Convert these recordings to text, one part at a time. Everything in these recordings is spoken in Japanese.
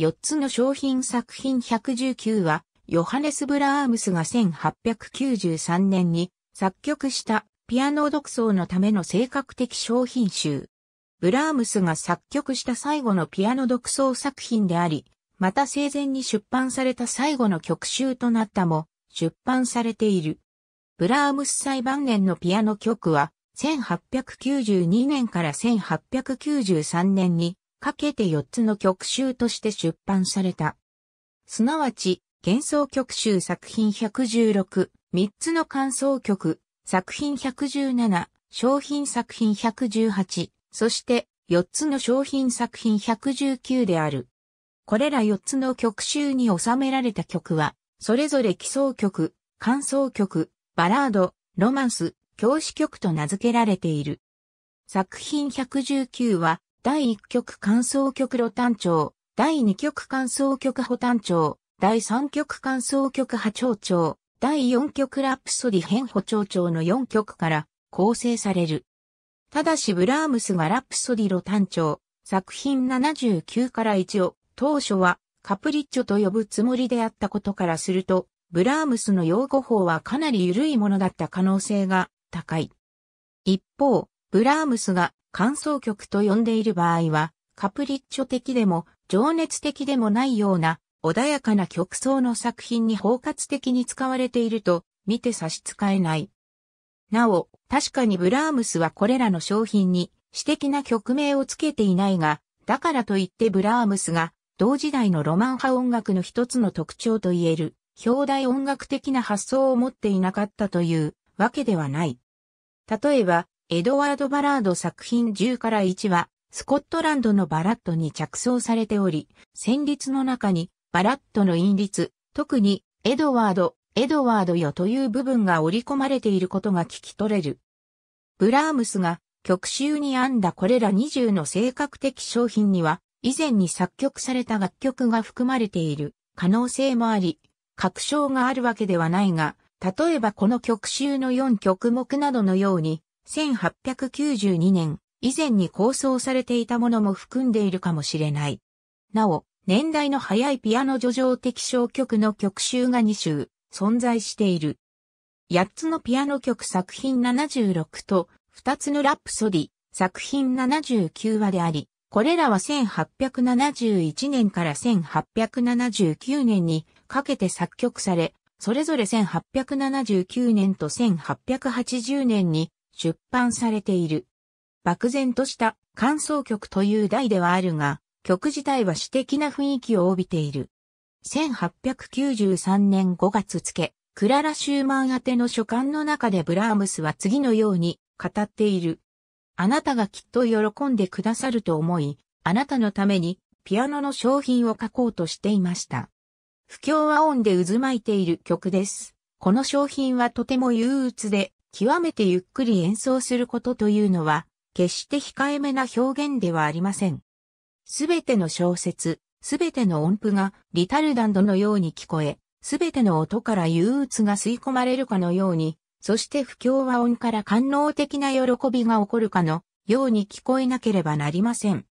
4つの商品作品119は、ヨハネス・ブラームスが1893年に作曲したピアノ独奏のための性格的商品集。ブラームスが作曲した最後のピアノ独奏作品であり、また生前に出版された最後の曲集となったも出版されている。ブラームス最晩年のピアノ曲は1892年から1893年にかけて4つの曲集として出版された。すなわち、幻想曲集作品116、3つの感想曲、作品117、商品作品118、そして4つの商品作品119である。これら4つの曲集に収められた曲は、それぞれ基礎曲、感想曲、バラード、ロマンス、教師曲と名付けられている。作品119は、第1局感想曲露丹調、第2局感想曲保丹調、第3局感想曲波長調、第4局ラプソディ変補長調の4曲から構成される。ただしブラームスがラプソディ露丹調、作品79から1を当初はカプリッチョと呼ぶつもりであったことからすると、ブラームスの用語法はかなり緩いものだった可能性が高い。一方、ブラームスが感想曲と呼んでいる場合は、カプリッチョ的でも情熱的でもないような穏やかな曲奏の作品に包括的に使われていると見て差し支えない。なお、確かにブラームスはこれらの商品に私的な曲名をつけていないが、だからといってブラームスが同時代のロマン派音楽の一つの特徴と言える、表題音楽的な発想を持っていなかったというわけではない。例えば、エドワード・バラード作品10から1は、スコットランドのバラットに着想されており、旋律の中に、バラットの韻律、特に、エドワード、エドワードよという部分が織り込まれていることが聞き取れる。ブラームスが曲集に編んだこれら20の性格的商品には、以前に作曲された楽曲が含まれている可能性もあり、確証があるわけではないが、例えばこの曲集の4曲目などのように、1892年、以前に構想されていたものも含んでいるかもしれない。なお、年代の早いピアノ叙情的小曲の曲集が2集存在している。8つのピアノ曲作品76と2つのラップソディ作品79話であり、これらは1871年から1879年にかけて作曲され、それぞれ1879年と1880年に出版されている。漠然とした感想曲という題ではあるが、曲自体は詩的な雰囲気を帯びている。1893年5月付、クララ・シューマン宛ての書簡の中でブラームスは次のように語っている。あなたがきっと喜んでくださると思い、あなたのためにピアノの商品を書こうとしていました。不協和音で渦巻いている曲です。この商品はとても憂鬱で極めてゆっくり演奏することというのは、決して控えめな表現ではありません。すべての小説、すべての音符がリタルダンドのように聞こえ、すべての音から憂鬱が吸い込まれるかのように、そして不協和音から官能的な喜びが起こるかのように聞こえなければなりません。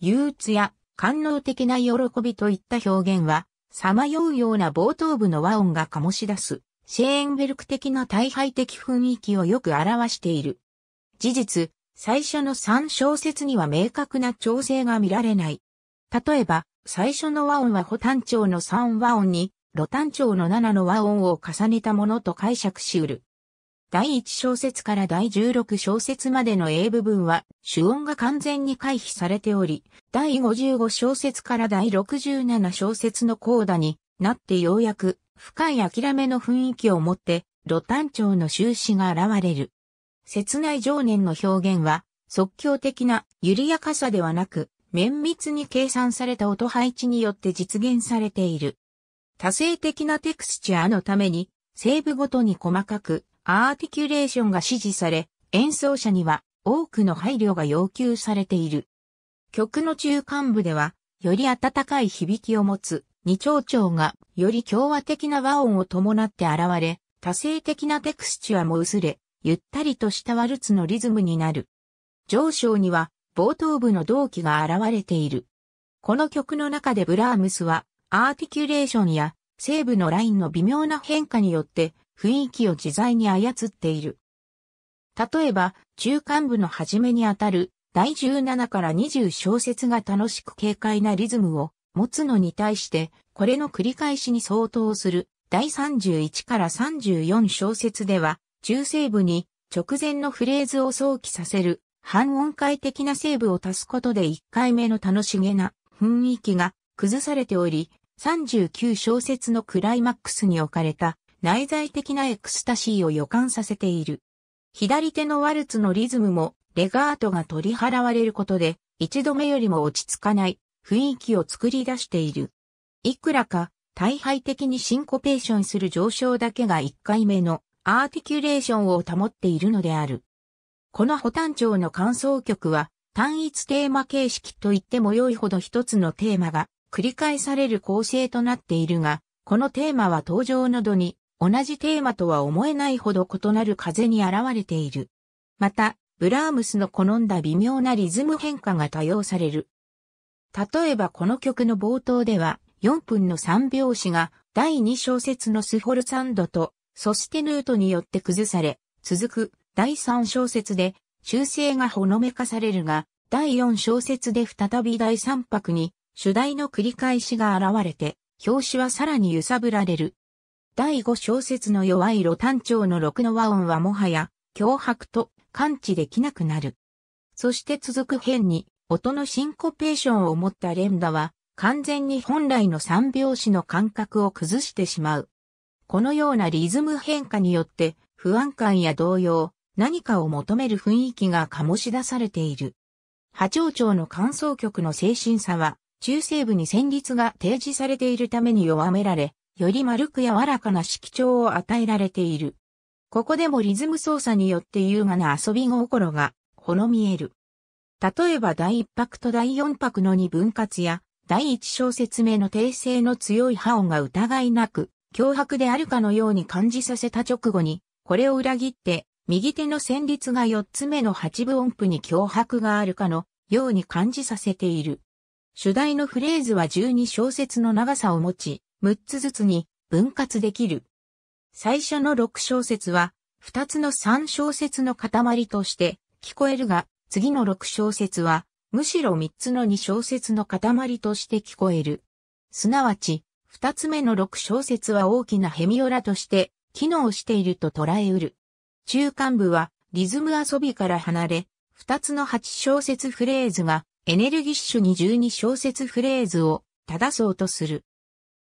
憂鬱や官能的な喜びといった表現は、さまようような冒頭部の和音が醸し出すシェーンベルク的な大敗的雰囲気をよく表している。事実、最初の3小節には明確な調整が見られない。例えば、最初の和音は補単調の3和音に、露単調の7の和音を重ねたものと解釈しうる。第1小節から第16小節までの英部分は主音が完全に回避されており、第55小節から第67小節のコーダになってようやく深い諦めの雰囲気を持って、露丹町の終始が現れる。切ない情念の表現は、即興的な緩やかさではなく、綿密に計算された音配置によって実現されている。多性的なテクスチャーのために、セーブごとに細かくアーティキュレーションが指示され、演奏者には多くの配慮が要求されている。曲の中間部では、より温かい響きを持つ二丁調がより共和的な和音を伴って現れ、多性的なテクスチュアも薄れ、ゆったりとしたワルツのリズムになる。上昇には冒頭部の動機が現れている。この曲の中でブラームスはアーティキュレーションや西部のラインの微妙な変化によって雰囲気を自在に操っている。例えば、中間部の初めにあたる第17から20小節が楽しく軽快なリズムを持つのに対して、これの繰り返しに相当する第31から34小節では、中西部に直前のフレーズを想起させる半音階的な西部を足すことで1回目の楽しげな雰囲気が崩されており、39小節のクライマックスに置かれた内在的なエクスタシーを予感させている。左手のワルツのリズムもレガートが取り払われることで一度目よりも落ち着かない雰囲気を作り出している。いくらか大敗的にシンコペーションする上昇だけが1回目のアーティキュレーションを保っているのである。この補単調の感想曲は単一テーマ形式と言っても良いほど一つのテーマが繰り返される構成となっているが、このテーマは登場などに同じテーマとは思えないほど異なる風に現れている。また、ブラームスの好んだ微妙なリズム変化が多用される。例えばこの曲の冒頭では、4分の3拍子が第2小節のスフォルサンドと、そしてヌートによって崩され、続く第3小節で修正がほのめかされるが、第4小節で再び第3拍に主題の繰り返しが現れて、表紙はさらに揺さぶられる。第5小節の弱いロ単調の6の和音はもはや、脅迫と感知できなくなる。そして続く辺に、音のシンコペーションを持った連打は、完全に本来の三拍子の感覚を崩してしまう。このようなリズム変化によって不安感や動揺、何かを求める雰囲気が醸し出されている。波長長の感想曲の精神差は、中西部に旋律が提示されているために弱められ、より丸く柔らかな色調を与えられている。ここでもリズム操作によって優雅な遊び心が、ほの見える。例えば第1拍と第4拍の2分割や、第1小節目の訂正の強い波音が疑いなく、脅迫であるかのように感じさせた直後に、これを裏切って、右手の旋律が4つ目の8分音符に脅迫があるかのように感じさせている。主題のフレーズは12小節の長さを持ち、6つずつに分割できる。最初の6小節は、2つの3小節の塊として聞こえるが、次の6小節は、むしろ3つの2小節の塊として聞こえる。すなわち、2つ目の6小節は大きなヘミオラとして、機能していると捉えうる。中間部は、リズム遊びから離れ、2つの8小節フレーズが、エネルギッシュに12小節フレーズを、正そうとする。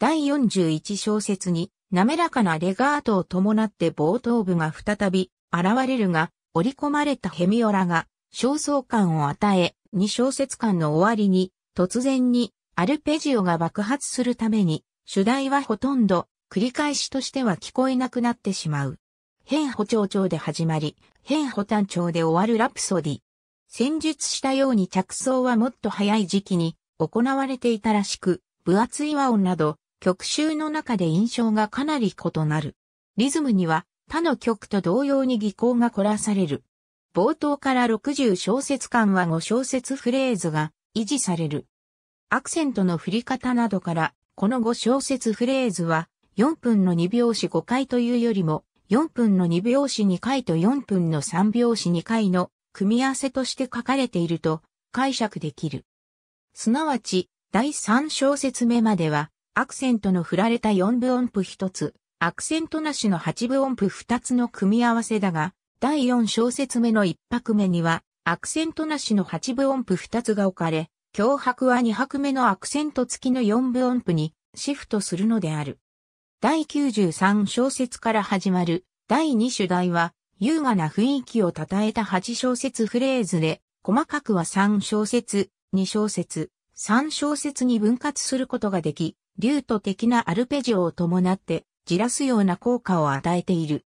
第41小節に、滑らかなレガートを伴って冒頭部が再び、現れるが、織り込まれたヘミオラが、焦燥感を与え、2小節間の終わりに、突然に、アルペジオが爆発するために、主題はほとんど、繰り返しとしては聞こえなくなってしまう。変歩調調で始まり、変歩単調で終わるラプソディ。戦術したように着想はもっと早い時期に行われていたらしく、分厚い和音など、曲集の中で印象がかなり異なる。リズムには他の曲と同様に技巧が凝らされる。冒頭から60小節間は5小節フレーズが維持される。アクセントの振り方などから、この5小節フレーズは、4分の2拍子5回というよりも、4分の2拍子2回と4分の3拍子2回の組み合わせとして書かれていると解釈できる。すなわち、第3小節目までは、アクセントの振られた4分音符1つ、アクセントなしの8分音符2つの組み合わせだが、第4小節目の1拍目には、アクセントなしの8分音符2つが置かれ、強迫は2拍目のアクセント付きの4分音符にシフトするのである。第93小節から始まる第2主題は、優雅な雰囲気を称えた8小節フレーズで、細かくは3小節、2小節、3小節に分割することができ、リュート的なアルペジオを伴って、じらすような効果を与えている。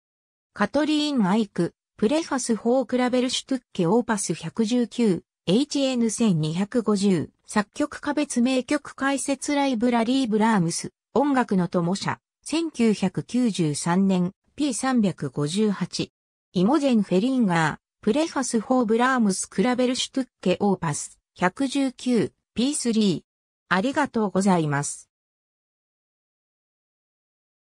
カトリーン・アイク、プレファス4クラベルシュトゥッケオーパス119、HN1250、作曲家別名曲解説ライブラリーブラームス、音楽の友社、1993年、P358。イモゼン・フェリンガー、プレファス4ブラームスクラベルシュトゥッケオーパス、119、P3。ありがとうございます。